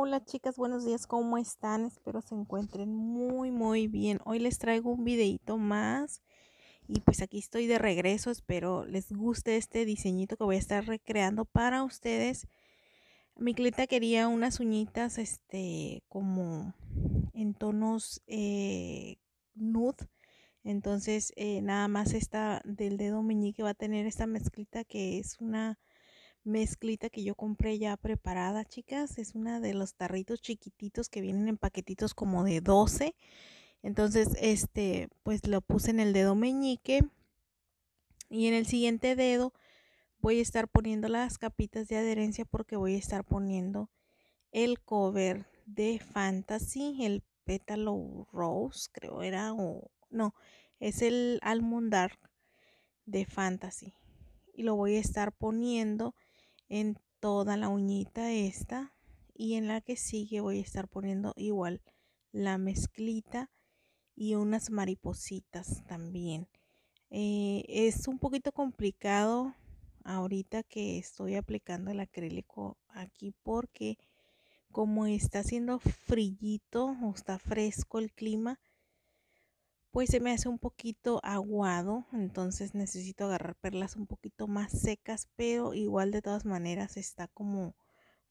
Hola chicas, buenos días, ¿cómo están? Espero se encuentren muy muy bien. Hoy les traigo un videito más y pues aquí estoy de regreso. Espero les guste este diseñito que voy a estar recreando para ustedes. Mi clienta quería unas uñitas este como en tonos eh, nude. Entonces eh, nada más esta del dedo meñique va a tener esta mezclita que es una mezclita que yo compré ya preparada, chicas. Es una de los tarritos chiquititos que vienen en paquetitos como de 12. Entonces, este, pues lo puse en el dedo meñique. Y en el siguiente dedo voy a estar poniendo las capitas de adherencia porque voy a estar poniendo el cover de Fantasy, el Pétalo Rose, creo era, o no, es el Almond de Fantasy. Y lo voy a estar poniendo en toda la uñita esta y en la que sigue voy a estar poniendo igual la mezclita y unas maripositas también eh, es un poquito complicado ahorita que estoy aplicando el acrílico aquí porque como está haciendo frillito o está fresco el clima pues se me hace un poquito aguado, entonces necesito agarrar perlas un poquito más secas, pero igual de todas maneras está como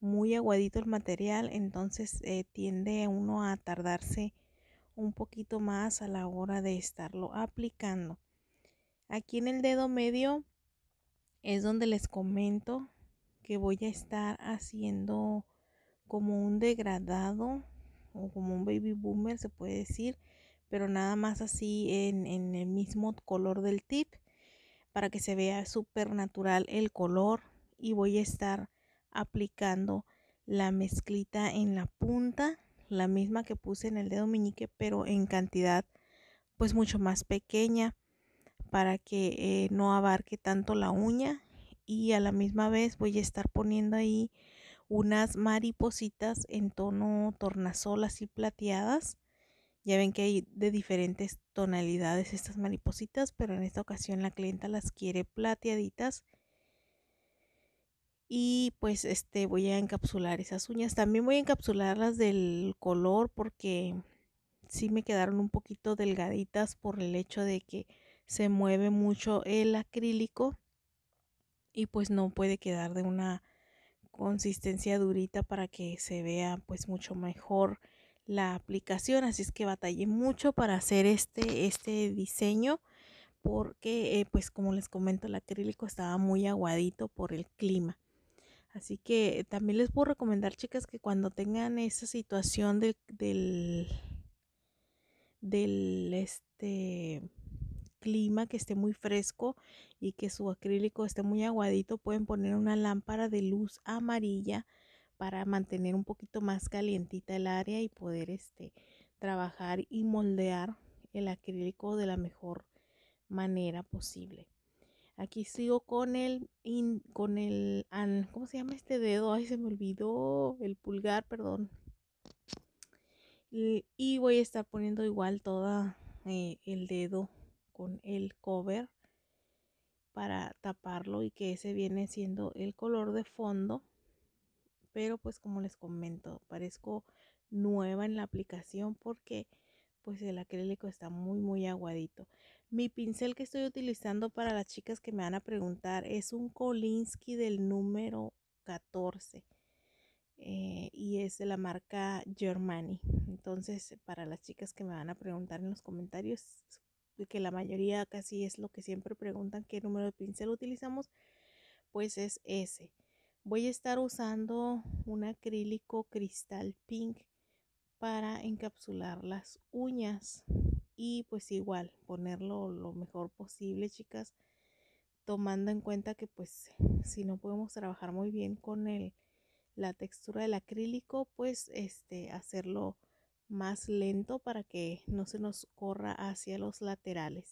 muy aguadito el material, entonces eh, tiende uno a tardarse un poquito más a la hora de estarlo aplicando. Aquí en el dedo medio es donde les comento que voy a estar haciendo como un degradado o como un baby boomer se puede decir pero nada más así en, el mismo color del tip para que se vea súper natural el color y voy a estar aplicando la mezclita en la punta la misma que puse en el dedo meñique pero en cantidad pues mucho más pequeña para que eh, no abarque tanto la uña y a la misma vez voy a estar poniendo ahí unas maripositas en tono tornasol y plateadas ya ven que hay de diferentes tonalidades estas maripositas, pero en esta ocasión la clienta las quiere plateaditas. Y pues este voy a encapsular esas uñas. También voy a encapsularlas del color porque sí me quedaron un poquito delgaditas por el hecho de que se mueve mucho el acrílico y pues no puede quedar de una consistencia durita para que se vea pues mucho mejor la aplicación, así es que batallé mucho para hacer este, este diseño porque eh, pues como les comento el acrílico estaba muy aguadito por el clima. Así que eh, también les puedo recomendar chicas que cuando tengan esa situación del, del este clima que esté muy fresco y que su acrílico esté muy aguadito pueden poner una lámpara de luz amarilla para mantener un poquito más calientita el área y poder este, trabajar y moldear el acrílico de la mejor manera posible. Aquí sigo con el, con el, ¿cómo se llama este dedo? Ay, se me olvidó, el pulgar, perdón. Y, voy a estar poniendo igual todo eh, el dedo con el cover para taparlo y que ese viene siendo el color de fondo pero pues como les comento, parezco nueva en la aplicación porque pues el acrílico está muy muy aguadito. Mi pincel que estoy utilizando para las chicas que me van a preguntar es un Kolinsky del número 14 eh, y es de la marca Germani. Entonces para las chicas que me van a preguntar en los comentarios, que la mayoría casi es lo que siempre preguntan qué número de pincel utilizamos, pues es ese. Voy a estar usando un acrílico cristal pink para encapsular las uñas y pues igual ponerlo lo mejor posible chicas tomando en cuenta que pues si no podemos trabajar muy bien con el, la textura del acrílico pues este hacerlo más lento para que no se nos corra hacia los laterales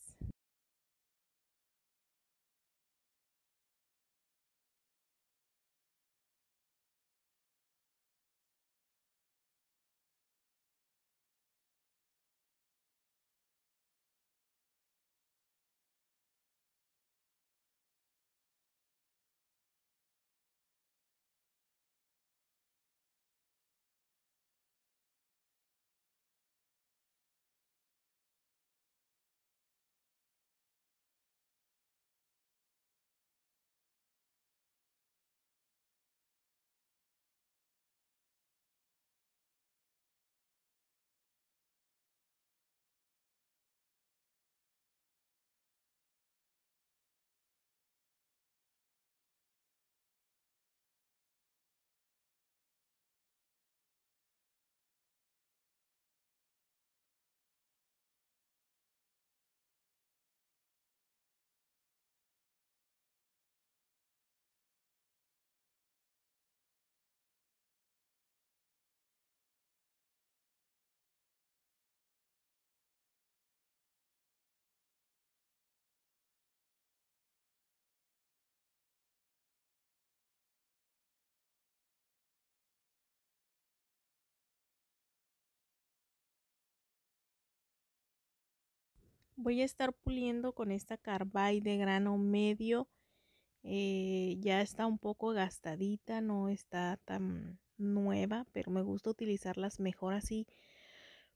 voy a estar puliendo con esta carbay de grano medio eh, ya está un poco gastadita no está tan nueva pero me gusta utilizarlas mejor así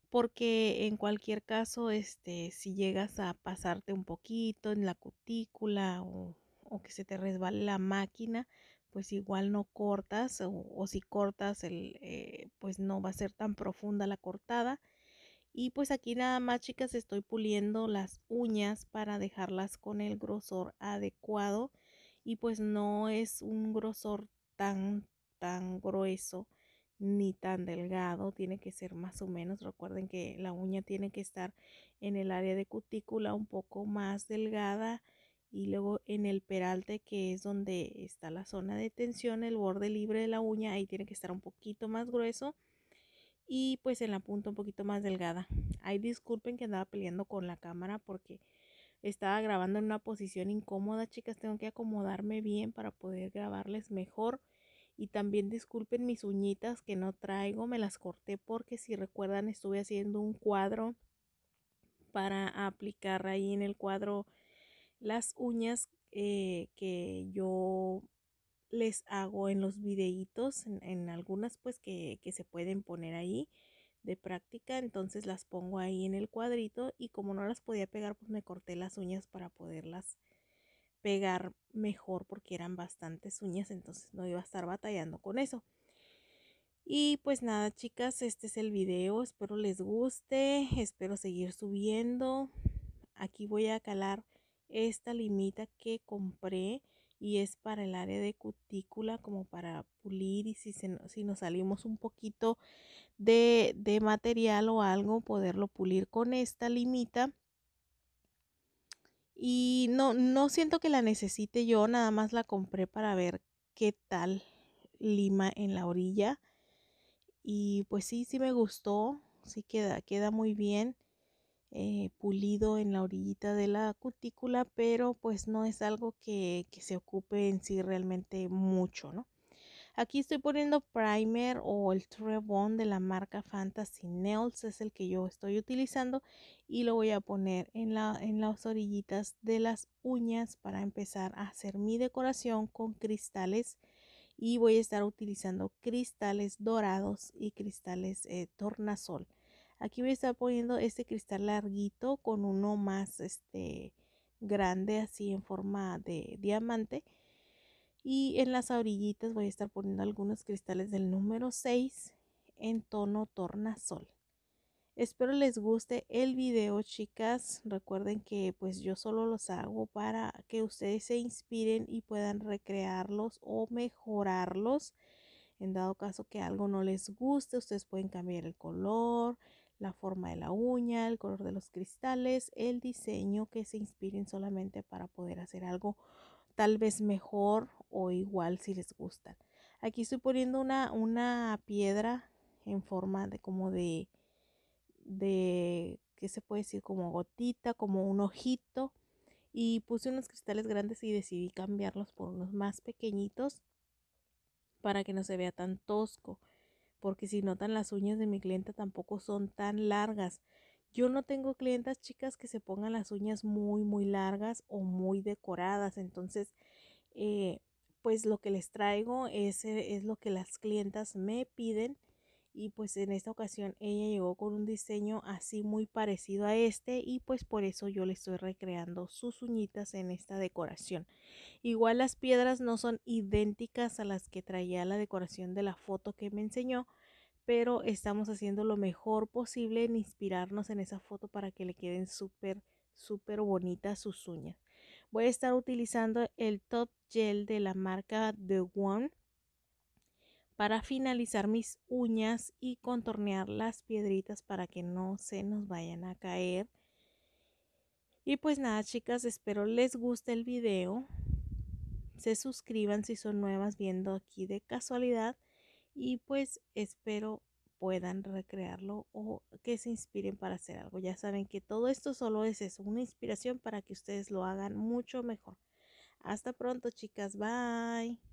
porque en cualquier caso este si llegas a pasarte un poquito en la cutícula o, que se te resbale la máquina pues igual no cortas o, si cortas eh, pues no va a ser tan profunda la cortada y pues aquí nada más chicas estoy puliendo las uñas para dejarlas con el grosor adecuado y pues no es un grosor tan tan grueso ni tan delgado, tiene que ser más o menos. Recuerden que la uña tiene que estar en el área de cutícula un poco más delgada y luego en el peralte que es donde está la zona de tensión, el borde libre de la uña, ahí tiene que estar un poquito más grueso y pues en la punta un poquito más delgada. Ahí disculpen que andaba peleando con la cámara porque estaba grabando en una posición incómoda, chicas, tengo que acomodarme bien para poder grabarles mejor. Y también disculpen mis uñitas que no traigo, me las corté porque si recuerdan estuve haciendo un cuadro para aplicar ahí en el cuadro las uñas eh, que yo les hago en los videitos, en, algunas pues que, que se pueden poner ahí de práctica, entonces las pongo ahí en el cuadrito y como no las podía pegar, pues me corté las uñas para poderlas pegar mejor porque eran bastantes uñas, entonces no iba a estar batallando con eso. Y pues nada, chicas, este es el video, espero les guste, espero seguir subiendo. Aquí voy a calar esta limita que compré y es para el área de cutícula como para pulir y si, si nos salimos un poquito de, material o algo poderlo pulir con esta limita y no, no siento que la necesite yo, nada más la compré para ver qué tal lima en la orilla. Y pues sí, sí me gustó, sí queda, queda muy bien. Eh, pulido en la orillita de la cutícula, pero pues no es algo que, se ocupe en sí realmente mucho, ¿no? Aquí estoy poniendo primer o el Trebon de la marca Fantasy Nails, es el que yo estoy utilizando y lo voy a poner en, la, en las orillitas de las uñas para empezar a hacer mi decoración con cristales y voy a estar utilizando cristales dorados y cristales eh, tornasol. Aquí voy a estar poniendo este cristal larguito con uno más este grande así en forma de diamante. Y en las orillitas voy a estar poniendo algunos cristales del número 6 en tono tornasol. Espero les guste el video, chicas. Recuerden que pues yo solo los hago para que ustedes se inspiren y puedan recrearlos o mejorarlos. En dado caso que algo no les guste, ustedes pueden cambiar el color, la forma de la uña, el color de los cristales, el diseño, que se inspiren solamente para poder hacer algo tal vez mejor o igual si les gustan. Aquí estoy poniendo una, piedra en forma de como de, de, ¿qué se puede decir? Como gotita, como un ojito. Y puse unos cristales grandes y decidí cambiarlos por unos más pequeñitos para que no se vea tan tosco porque si notan las uñas de mi clienta tampoco son tan largas. Yo no tengo clientas chicas que se pongan las uñas muy muy largas o muy decoradas, entonces eh, pues lo que les traigo es, eh, es lo que las clientas me piden y pues en esta ocasión ella llegó con un diseño así muy parecido a este y pues por eso yo le estoy recreando sus uñitas en esta decoración. Igual las piedras no son idénticas a las que traía la decoración de la foto que me enseñó, pero estamos haciendo lo mejor posible en inspirarnos en esa foto para que le queden súper súper bonitas sus uñas. Voy a estar utilizando el top gel de la marca The One para finalizar mis uñas y contornear las piedritas para que no se nos vayan a caer. Y pues nada chicas, espero les guste el video. Se suscriban si son nuevas viendo aquí de casualidad. Y pues espero puedan recrearlo o que se inspiren para hacer algo. Ya saben que todo esto solo es eso, una inspiración para que ustedes lo hagan mucho mejor. Hasta pronto chicas, bye.